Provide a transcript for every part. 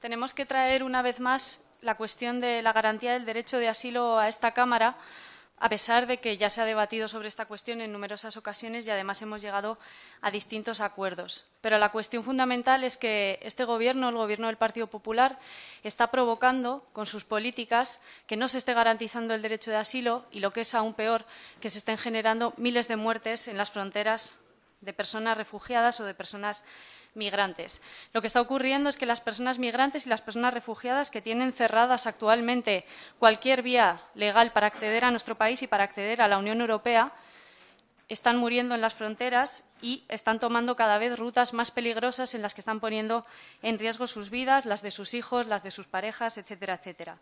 tenemos que traer una vez más la cuestión de la garantía del derecho de asilo a esta Cámara, a pesar de que ya se ha debatido sobre esta cuestión en numerosas ocasiones y además hemos llegado a distintos acuerdos. Pero la cuestión fundamental es que este Gobierno, el Gobierno del Partido Popular, está provocando con sus políticas que no se esté garantizando el derecho de asilo y, lo que es aún peor, que se estén generando miles de muertes en las fronteras de personas refugiadas o de personas migrantes. Lo que está ocurriendo es que las personas migrantes y las personas refugiadas que tienen cerradas actualmente cualquier vía legal para acceder a nuestro país y para acceder a la Unión Europea están muriendo en las fronteras y están tomando cada vez rutas más peligrosas en las que están poniendo en riesgo sus vidas, las de sus hijos, las de sus parejas, etcétera, etcétera.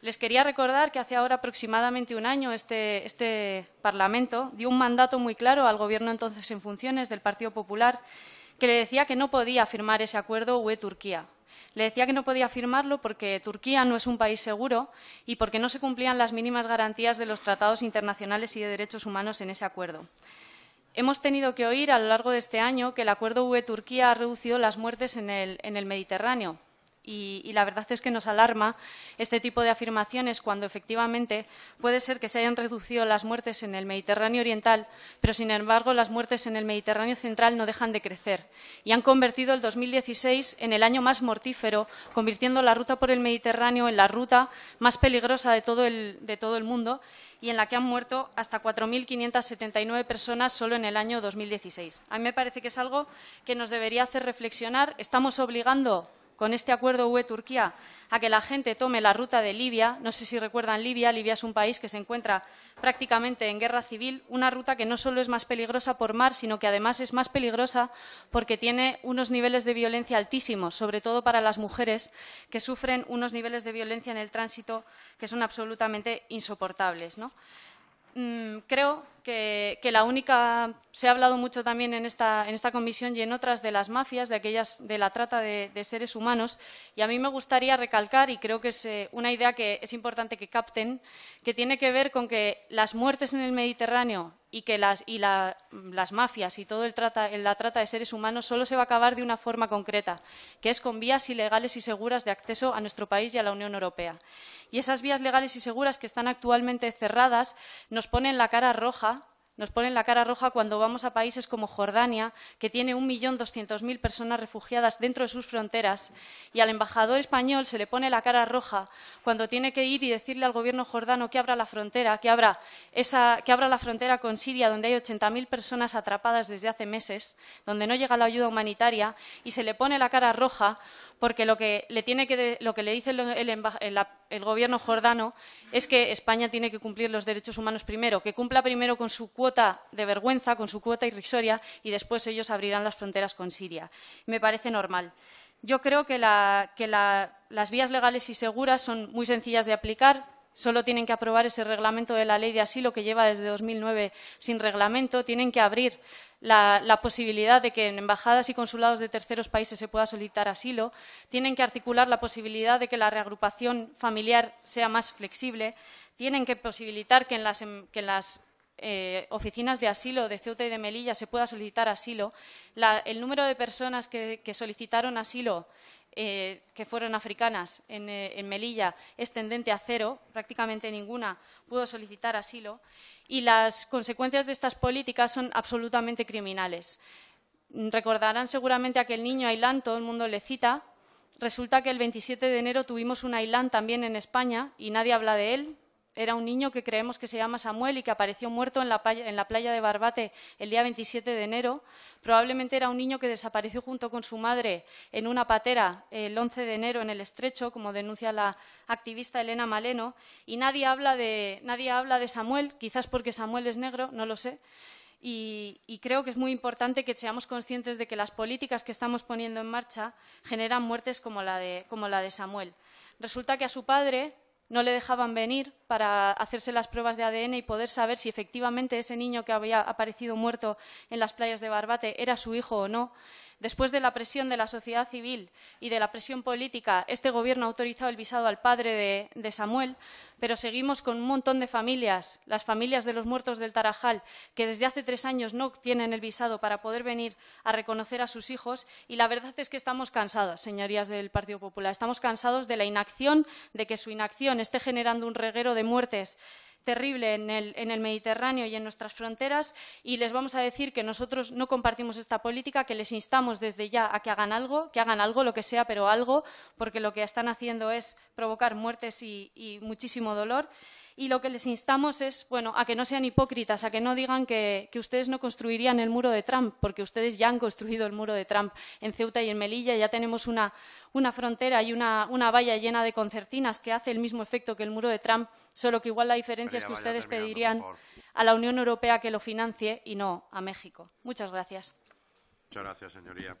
Les quería recordar que hace ahora aproximadamente un año este, este Parlamento dio un mandato muy claro al Gobierno entonces en funciones del Partido Popular que le decía que no podía firmar ese acuerdo UE-Turquía. Le decía que no podía firmarlo porque Turquía no es un país seguro y porque no se cumplían las mínimas garantías de los tratados internacionales y de derechos humanos en ese acuerdo. Hemos tenido que oír a lo largo de este año que el acuerdo UE-Turquía ha reducido las muertes en el, en el Mediterráneo, y, la verdad es que nos alarma este tipo de afirmaciones cuando efectivamente puede ser que se hayan reducido las muertes en el Mediterráneo oriental, pero sin embargo las muertes en el Mediterráneo central no dejan de crecer y han convertido el 2016 en el año más mortífero, convirtiendo la ruta por el Mediterráneo en la ruta más peligrosa de todo el, de todo el mundo y en la que han muerto hasta 4.579 personas solo en el año 2016. A mí me parece que es algo que nos debería hacer reflexionar. Estamos obligando con este acuerdo UE-Turquía a que la gente tome la ruta de Libia. No sé si recuerdan Libia. Libia es un país que se encuentra prácticamente en guerra civil, una ruta que no solo es más peligrosa por mar, sino que además es más peligrosa porque tiene unos niveles de violencia altísimos, sobre todo para las mujeres que sufren unos niveles de violencia en el tránsito que son absolutamente insoportables. ¿no? Mm, creo que, la única, se ha hablado mucho también en esta, en esta comisión y en otras de las mafias, de aquellas de la trata de, seres humanos, y a mí me gustaría recalcar, y creo que es eh, una idea que es importante que capten, que tiene que ver con que las muertes en el Mediterráneo y que las, y las mafias y todo el trata, la trata de seres humanos solo se va a acabar de una forma concreta, que es con vías ilegales y seguras de acceso a nuestro país y a la Unión Europea. Y esas vías legales y seguras que están actualmente cerradas nos ponen la cara roja nos ponen la cara roja cuando vamos a países como Jordania, que tiene 1.200.000 personas refugiadas dentro de sus fronteras, y al embajador español se le pone la cara roja cuando tiene que ir y decirle al gobierno jordano que abra la frontera, que abra, esa, que abra la frontera con Siria, donde hay 80.000 personas atrapadas desde hace meses, donde no llega la ayuda humanitaria, y se le pone la cara roja porque lo que le, tiene lo que le dice el gobierno jordano es que España tiene que cumplir los derechos humanos primero, que cumpla primero con su cuota de vergüenza, con su cuota irrisoria, y después ellos abrirán las fronteras con Siria. Me parece normal. Yo creo que, las vías legales y seguras son muy sencillas de aplicar, solo tienen que aprobar ese reglamento de la ley de asilo que lleva desde 2009 sin reglamento, tienen que abrir la, posibilidad de que en embajadas y consulados de terceros países se pueda solicitar asilo, tienen que articular la posibilidad de que la reagrupación familiar sea más flexible, tienen que posibilitar que en las, em, que en las eh, oficinas de asilo de Ceuta y de Melilla se pueda solicitar asilo, el número de personas que, solicitaron asilo eh, que fueron africanas en, eh, Melilla es tendente a cero, prácticamente ninguna pudo solicitar asilo, y las consecuencias de estas políticas son absolutamente criminales. Recordarán seguramente aquel niño Ailán, todo el mundo le cita. Resulta que el 27 de enero tuvimos un Ailán también en España y nadie habla de él, era un niño que creemos que se llama Samuel y que apareció muerto en la, playa de Barbate el día 27 de enero. Probablemente era un niño que desapareció junto con su madre en una patera el 11 de enero en el Estrecho, como denuncia la activista Elena Maleno. Y nadie habla de, Samuel, quizás porque Samuel es negro, no lo sé. Y, creo que es muy importante que seamos conscientes de que las políticas que estamos poniendo en marcha generan muertes como la de Samuel. Resulta que a su padre no le dejaban venir para hacerse las pruebas de ADN y poder saber si efectivamente ese niño que había aparecido muerto en las playas de Barbate era su hijo o no. Después de la presión de la sociedad civil y de la presión política, este Gobierno ha autorizado el visado al padre de, Samuel, pero seguimos con un montón de familias, las familias de los muertos del Tarajal, que desde hace tres años no tienen el visado para poder venir a reconocer a sus hijos. Y la verdad es que estamos cansados, señorías del Partido Popular, estamos cansados de la inacción, de que su inacción esté generando un reguero de muertes terrible en el, Mediterráneo y en nuestras fronteras y les vamos a decir que nosotros no compartimos esta política, que les instamos desde ya a que hagan algo, que hagan algo, lo que sea, pero algo, porque lo que están haciendo es provocar muertes y muchísimo dolor y lo que les instamos es, bueno, a que no sean hipócritas, a que no digan que, ustedes no construirían el muro de Trump, porque ustedes ya han construido el muro de Trump en Ceuta y en Melilla, ya tenemos una, frontera y una, una, valla llena de concertinas que hace el mismo efecto que el muro de Trump, solo que igual la diferencia es que ustedes pedirían a la Unión Europea que lo financie y no a México. Muchas gracias. Muchas gracias, señoría.